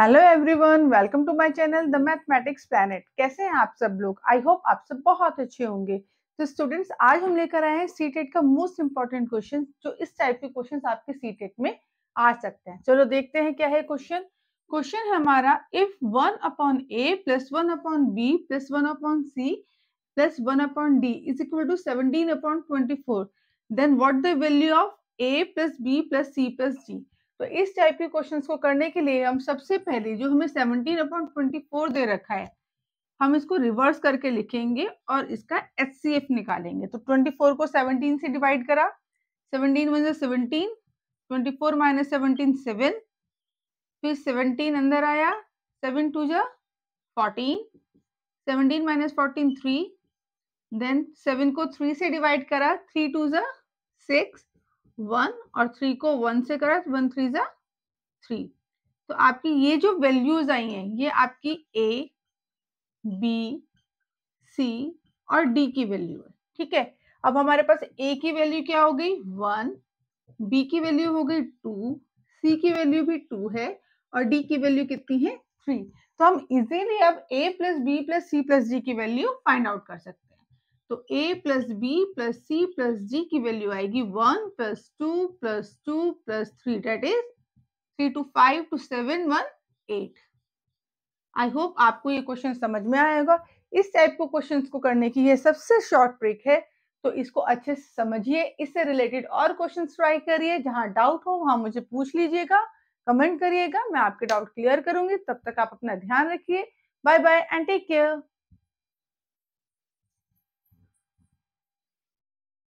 hello everyone welcome to my channel the mathematics planet कैसे हैं आप सब लोग आई होप आप सब बहुत अच्छे होंगे तो स्टूडेंट्स आज हम लेकर आए हैं सी टेट e का मोस्ट इंपॉर्टेंट क्वेश्चन जो इस टाइप के क्वेश्चंस आपके सी टेट e में आ सकते हैं चलो देखते हैं क्या है क्वेश्चन क्वेश्चन है हमारा if one upon A plus one upon B plus one upon C plus one upon D is equal to seventeen upon twenty four then what the value of A plus B plus C plus D तो इस type के questions को करने के लिए हम सबसे पहले जो हमें सेवनटीन अपॉन ट्वेंटी फोर दे रखा है हम इसको रिवर्स करके लिखेंगे और इसका एच निकालेंगे तो ट्वेंटी फोर को सेवनटीन से डिवाइड करा seventeen one seventeen twenty four minus seventeen seven फिर सेवनटीन अंदर आया सेवन टू जा fourteen seventeen minus fourteen three then seven को थ्री से डिवाइड करा थ्री टू जा सिक्स वन और थ्री को वन से करा वन थ्री जा थ्री तो आपकी ये जो वैल्यूज आई हैं ये आपकी ए बी सी और डी की वैल्यू है ठीक है अब हमारे पास ए की वैल्यू क्या हो गई वन बी की वैल्यू हो गई टू सी की वैल्यू भी टू है और डी की वैल्यू कितनी है थ्री तो हम इजीली अब A plus B plus C plus D की वैल्यू फाइंड आउट कर सकते हैं तो a plus B plus C plus G की वैल्यू आएगी one plus two plus two plus three that is three two five two seven one eight I hope आपको ये question समझ में आएगा इस टाइप को क्वेश्चंस को करने की ये सबसे शॉर्ट ट्रिक है तो इसको अच्छे से समझिए इससे रिलेटेड और क्वेश्चन ट्राई करिए जहां डाउट हो वहां मुझे पूछ लीजिएगा कमेंट करिएगा मैं आपके डाउट क्लियर करूंगी तब तक आप अपना ध्यान रखिए bye bye and take care